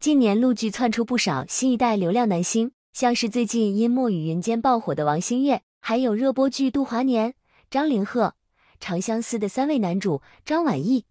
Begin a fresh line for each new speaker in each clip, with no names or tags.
近年陆续窜出不少新一代流量男星，像是最近因《墨雨云间》爆火的王星越，还有热播剧《度华年》、《张凌赫长相思》的三位男主张晚意、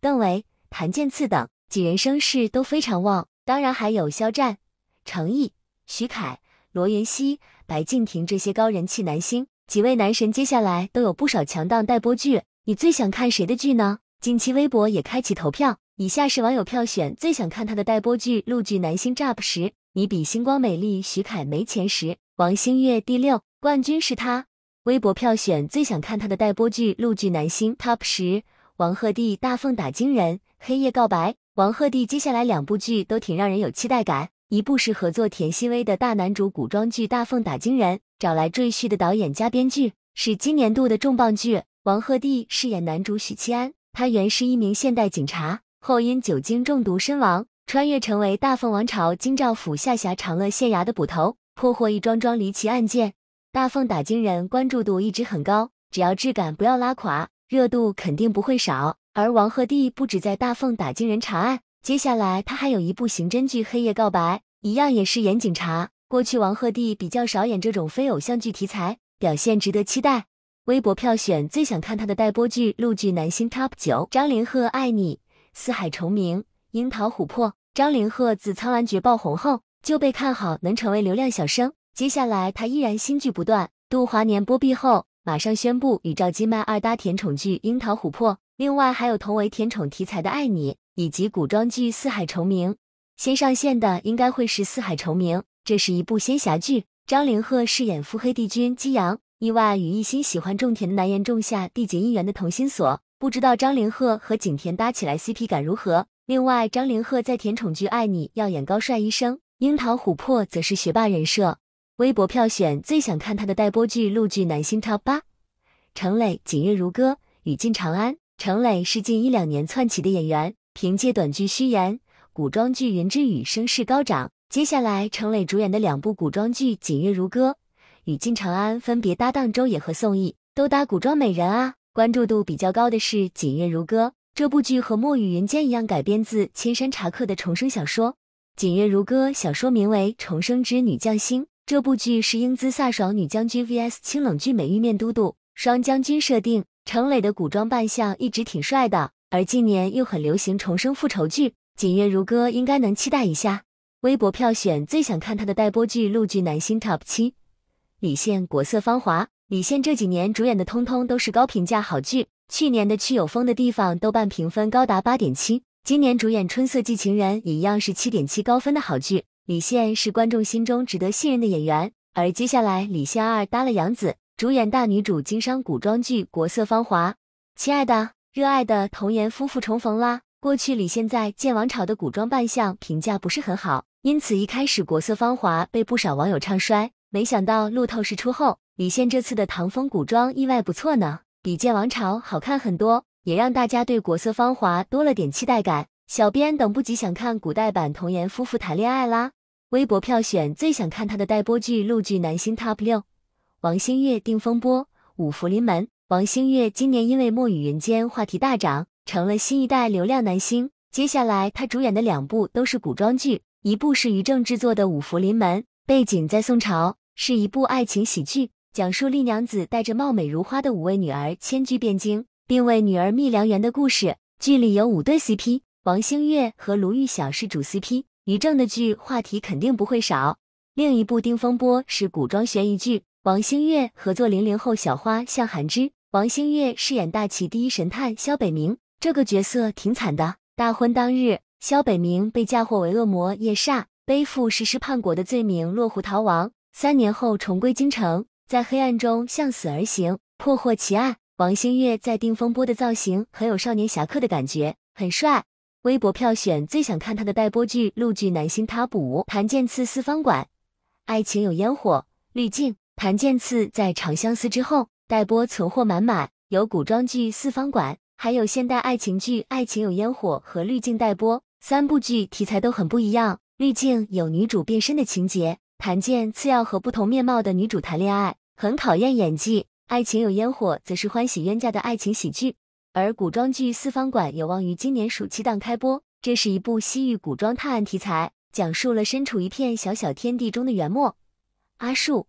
邓为、谭健次等几人生势都非常旺。当然还有肖战、成毅、徐凯、罗云熙、白敬亭这些高人气男星。几位男神接下来都有不少强档待播剧，你最想看谁的剧呢？近期微博也开启投票。以下是网友票选最想看他的待播剧陆剧男星 j a p 十，你比星光美丽，徐凯没前十，王星越第六，冠军是他。微博票选最想看他的待播剧陆剧男星 top 十，王鹤棣大奉打惊人，黑夜告白，王鹤棣接下来两部剧都挺让人有期待感，一部是合作田曦薇的大男主古装剧大奉打惊人，找来赘婿的导演加编剧，是今年度的重磅剧，王鹤棣饰演男主许七安，他原是一名现代警察。后因酒精中毒身亡，穿越成为大凤王朝京兆府下辖长乐县衙的捕头，破获一桩桩离奇案件。大凤打金人关注度一直很高，只要质感不要拉垮，热度肯定不会少。而王鹤棣不止在大凤打金人查案，接下来他还有一部刑侦剧《黑夜告白》，一样也是演警察。过去王鹤棣比较少演这种非偶像剧题材，表现值得期待。微博票选最想看他的待播剧，陆剧男星 TOP 九，张凌赫爱你。《四海重名》《樱桃琥珀》张凌赫自《苍兰诀》爆红后就被看好能成为流量小生，接下来他依然新剧不断。度华年播毕后，马上宣布与赵今麦二搭甜宠剧《樱桃琥珀》，另外还有同为甜宠题材的《爱你》，以及古装剧《四海重名》。先上线的应该会是《四海重名》，这是一部仙侠剧，张凌赫饰演腹黑帝君姬阳，意外与一心喜欢种田的男人种下缔结姻缘的同心锁。不知道张凌赫和景甜搭起来 CP 感如何？另外，张凌赫在甜宠剧《爱你》要演高帅医生，樱桃琥珀则是学霸人设。微博票选最想看他的待播剧，陆剧男星 TOP 八：程磊《锦月如歌》《雨尽长安》。程磊是近一两年窜起的演员，凭借短剧《虚颜》、古装剧《云之羽》声势高涨。接下来，程磊主演的两部古装剧《锦月如歌》《雨尽长安》分别搭档周也和宋轶，都搭古装美人啊。关注度比较高的是《锦月如歌》这部剧，和《墨雨云间》一样改编自千山茶客的重生小说。《锦月如歌》小说名为《重生之女将星》，这部剧是英姿飒爽女将军 vs 清冷俊美玉面都督双将军设定。程磊的古装扮相一直挺帅的，而近年又很流行重生复仇剧，《锦月如歌》应该能期待一下。微博票选最想看他的待播剧，陆剧男星 TOP 七，李现《国色芳华》。李现这几年主演的通通都是高评价好剧，去年的《去有风的地方》豆瓣评分高达八点七，今年主演《春色寄情人》也一样是七点七高分的好剧。李现是观众心中值得信任的演员，而接下来李现二搭了杨紫，主演大女主经商古装剧《国色芳华》，亲爱的，热爱的童颜夫妇重逢啦。过去李现在《建王朝》的古装扮相评价不是很好，因此一开始《国色芳华》被不少网友唱衰。没想到路透释出后，李现这次的唐风古装意外不错呢，比《剑王朝》好看很多，也让大家对《国色芳华》多了点期待感。小编等不及想看古代版童颜夫妇谈恋爱啦！微博票选最想看他的待播剧，陆剧男星 TOP 六，王星越《定风波》《五福临门》。王星越今年因为《墨雨人间》话题大涨，成了新一代流量男星。接下来他主演的两部都是古装剧，一部是于正制作的《五福临门》，背景在宋朝。是一部爱情喜剧，讲述丽娘子带着貌美如花的五位女儿迁居汴京，并为女儿觅良缘的故事。剧里有五对 CP，王星越和卢昱晓是主 CP。于正的剧话题肯定不会少。另一部《丁风波》是古装悬疑剧，王星越合作零零后小花向寒之。王星越饰演大齐第一神探萧北冥，这个角色挺惨的。大婚当日，萧北冥被嫁祸为恶魔夜煞，背负实施叛国的罪名，落户逃亡。三年后重归京城，在黑暗中向死而行，破获奇案。王星越在《定风波》的造型很有少年侠客的感觉，很帅。微博票选最想看他的待播剧：陆剧男星他补谭健次《四方馆》，爱情有烟火滤镜。谭健次在《长相思》之后待播存货满满，有古装剧《四方馆》，还有现代爱情剧《爱情有烟火》和滤镜待播三部剧，题材都很不一样。滤镜有女主变身的情节。谭健次要和不同面貌的女主谈恋爱，很考验演技。爱情有烟火则是欢喜冤家的爱情喜剧，而古装剧《四方馆》有望于今年暑期档开播。这是一部西域古装探案题材，讲述了身处一片小小天地中的元末，阿树、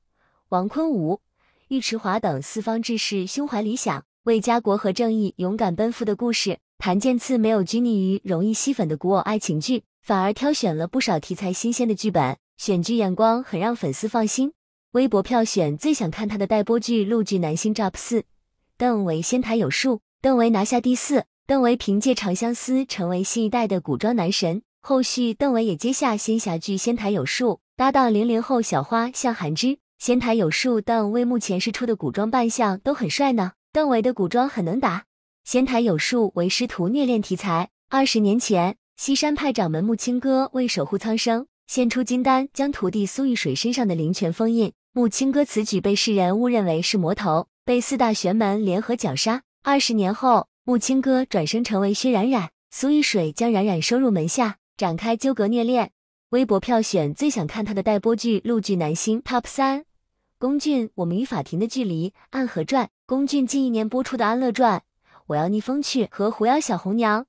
王坤吾、尉迟华等四方志士胸怀理想，为家国和正义勇敢奔赴的故事。谭健次没有拘泥于容易吸粉的古偶爱情剧，反而挑选了不少题材新鲜的剧本。选剧眼光很让粉丝放心。微博票选最想看他的待播剧《陆剧男星》TOP 四，邓为《仙台有树》，邓为拿下第四。邓为凭借《长相思》成为新一代的古装男神，后续邓为也接下仙侠剧《仙台有树》，搭档零零后小花向寒之。《仙台有树》邓为目前是出的古装扮相都很帅呢，邓为的古装很能打。《仙台有树》为师徒虐恋题材，二十年前，西山派掌门木青哥为守护苍生。献出金丹，将徒弟苏玉水身上的灵泉封印。穆青歌此举被世人误认为是魔头，被四大玄门联合绞杀。二十年后，穆青歌转生成为薛冉冉，苏玉水将冉冉收入门下，展开纠葛虐恋。微博票选最想看他的待播剧：陆剧男星 TOP 三，龚俊《我们与法庭的距离》、《暗河传》；龚俊近一年播出的《安乐传》、《我要逆风去》和《狐妖小红娘》。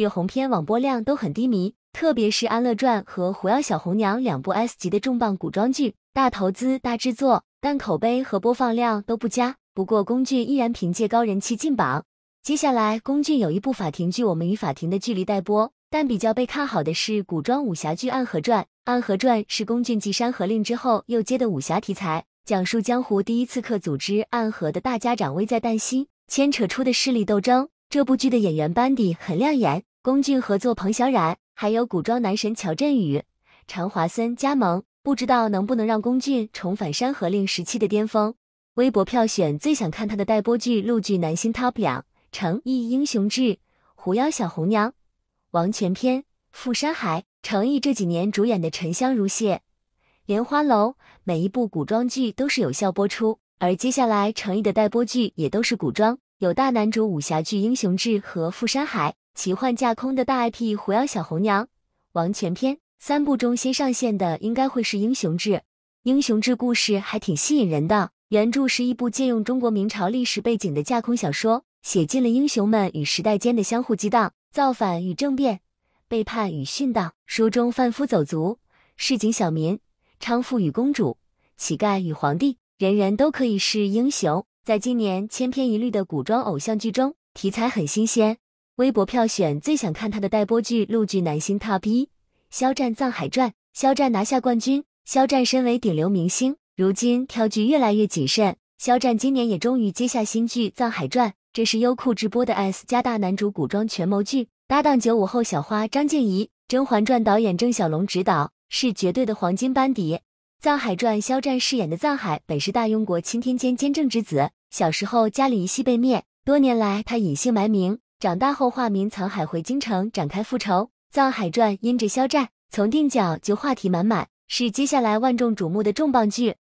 月红篇网播量都很低迷，特别是《安乐传》和《狐妖小红娘》两部 S 级的重磅古装剧，大投资、大制作，但口碑和播放量都不佳。不过，龚俊依然凭借高人气进榜。接下来，龚俊有一部法庭剧《我们与法庭的距离》待播，但比较被看好的是古装武侠剧《暗河传》。《暗河传》是宫俊继《山河令》之后又接的武侠题材，讲述江湖第一刺客组织暗河的大家长危在旦夕，牵扯出的势力斗争。这部剧的演员班底很亮眼。龚俊合作彭小苒，还有古装男神乔振宇、常华森加盟，不知道能不能让龚俊重返《山河令》时期的巅峰。微博票选最想看他的待播剧，陆剧男星 TOP 两：成毅《英雄志》《狐妖小红娘》《王权篇》《富山海》。成毅这几年主演的《沉香如屑》《莲花楼》，每一部古装剧都是有效播出，而接下来成毅的待播剧也都是古装，有大男主武侠剧《英雄志》和《富山海》。奇幻架空的大 IP《狐妖小红娘》王权篇三部中，先上线的应该会是《英雄志》。《英雄志》故事还挺吸引人的，原著是一部借用中国明朝历史背景的架空小说，写尽了英雄们与时代间的相互激荡，造反与政变，背叛与殉道。书中贩夫走卒、市井小民、娼妇与公主、乞丐与皇帝，人人都可以是英雄。在今年千篇一律的古装偶像剧中，题材很新鲜。微博票选最想看他的待播剧，陆剧男星 TOP 一，肖战《藏海传》，肖战拿下冠军。肖战身为顶流明星，如今挑剧越来越谨慎。肖战今年也终于接下新剧《藏海传》，这是优酷直播的 S 加大男主古装权谋剧，搭档九五后小花张婧仪，《甄嬛传》导演郑晓龙执导，是绝对的黄金班底。《藏海传》，肖战饰演的藏海本是大庸国钦天监监正之子，小时候家里一系被灭，多年来他隐姓埋名。长大后，化名藏海回京城展开复仇，《藏海传》因着肖战，从定角就话题满满，是接下来万众瞩目的重磅剧。